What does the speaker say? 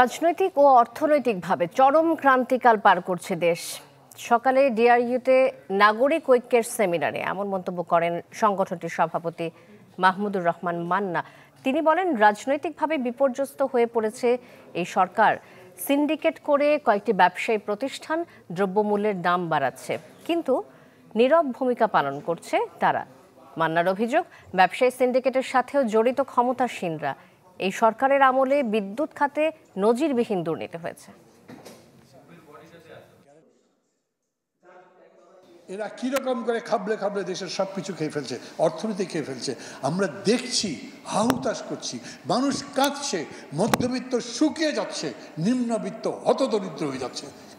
রাজনৈতিক ও অর্থনৈতিকভাবে চরম ক্রান্তিকাল পার করছে দেশ সকালে ডিআরইউতে নাগরিক ঐক্যের সেমিনারে এমন মন্তব্য করেন সংগঠনটির সভাপতি মাহমুদুর রহমান মান্না তিনি বলেন রাজনৈতিকভাবে বিপর্যস্ত হয়ে পড়েছে এই সরকার সিন্ডিকেট করে কয়েকটি ব্যবসায়ী প্রতিষ্ঠান দ্রব্যমূল্যের দাম বাড়াচ্ছে কিন্তু নীরব ভূমিকা পালন করছে তারা মান্নার অভিযোগ ব্যবসায়ী সিন্ডিকেটের সাথেও জড়িত ক্ষমতাসীনরা এই সরকারের আমলে বিদ্যুৎ খাতে নজিরবিহীন দুর্নীতি হয়েছে এরা কীরকম করে খাবলে খাবলে দেশের সব কিছু খেয়ে ফেলছে অর্থনীতি খেয়ে ফেলছে আমরা দেখছি হাহুতাশ করছি মানুষ কাঁদছে মধ্যবিত্ত শুকিয়ে যাচ্ছে নিম্নবিত্ত হতদরিদ্র হয়ে যাচ্ছে